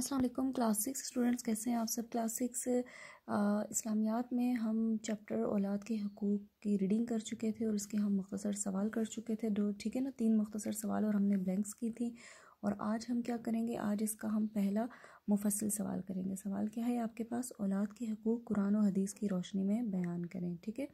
अस्सलाम वालेकुम class six students कैसे हैं आप सब क्लास सिक्स इस्लामियात में हम चैप्टर औलाद के हकूक़ की रीडिंग कर चुके थे और उसके हम मुख्तसर सवाल कर चुके थे दो ठीक है ना तीन मुख्तसर सवाल और हमने ब्लैंक्स की थी और आज हम क्या करेंगे आज इसका हम पहला मुफसल सवाल करेंगे सवाल क्या है आपके पास औलाद के हकूक़ कुरान और हदीस की रोशनी में बयान करें ठीक है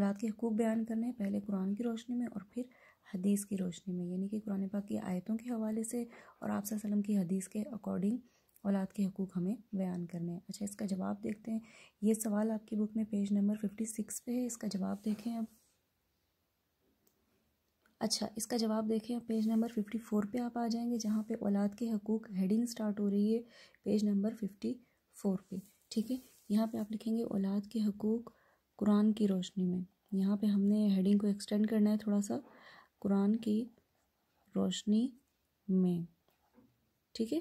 औलाद के हकूक़ बयान करने हैं पहले कुरान की रोशनी में और फिर हदीस की रोशनी में यानी कि कुरान पाक की आयतों के हवाले से और आप की हदीस के अकॉर्डिंग औलाद के हकूक़ हमें बयान करने हैं अच्छा इसका जवाब देखते हैं ये सवाल आपकी बुक में पेज नंबर फिफ्टी सिक्स पे है इसका जवाब देखें अब अच्छा इसका जवाब देखें अब पेज नंबर फिफ्टी फोर पर आप आ जाएंगे जहाँ पर औलाद के हकूक़ हेडिंग स्टार्ट हो रही है पेज नंबर फिफ्टी फोर पर ठीक है यहाँ पर आप लिखेंगे औलाद के हकूक़ कुरान की रोशनी में यहाँ पर हमने हेडिंग को एक्सटेंड करना है थोड़ा सा कुरान की रोशनी में ठीक है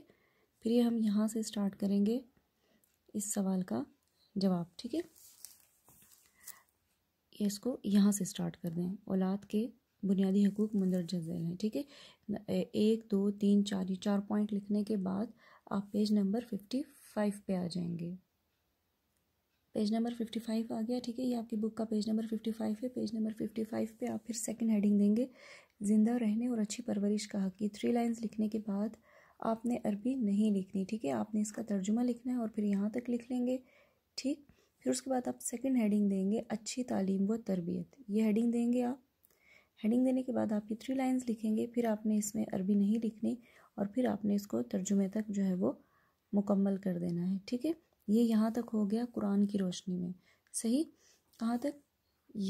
फिर ये हम यहाँ से स्टार्ट करेंगे इस सवाल का जवाब ठीक है ये इसको यहाँ से स्टार्ट कर दें औलाद के बुनियादी हकूक मंदरजा झेल हैं ठीक है एक दो तीन चार ये चार पॉइंट लिखने के बाद आप पेज नंबर फिफ्टी फाइव पे आ जाएंगे पेज नंबर फिफ्टी फाइव आ गया ठीक है ये आपकी बुक का पेज नंबर फिफ्टी फाइव है पेज नंबर फिफ्टी फाइव पर आप फिर सेकंड हेडिंग देंगे ज़िंदा रहने और अच्छी परवरिश का हक ये थ्री लाइन्स लिखने के बाद आपने अरबी नहीं लिखनी ठीक है आपने इसका तर्जुमा लिखना है और फिर यहाँ तक लिख लेंगे ठीक फिर उसके बाद आप सेकेंड हेडिंग देंगे अच्छी तालीम व तरबियत ये हेडिंग देंगे आप हेडिंग देने के बाद आप ये थ्री लाइंस लिखेंगे फिर आपने इसमें अरबी नहीं लिखनी और फिर आपने इसको तर्जुमे तक जो है वो मुकम्मल कर देना है ठीक है ये यहाँ तक हो गया कुरान की रोशनी में सही कहाँ तक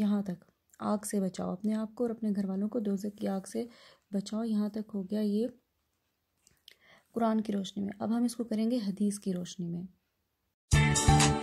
यहाँ तक आग से बचाओ अपने आप को और अपने घर वालों को दोजक की आग से बचाओ यहाँ तक हो गया ये कुरान की रोशनी में अब हम इसको करेंगे हदीस की रोशनी में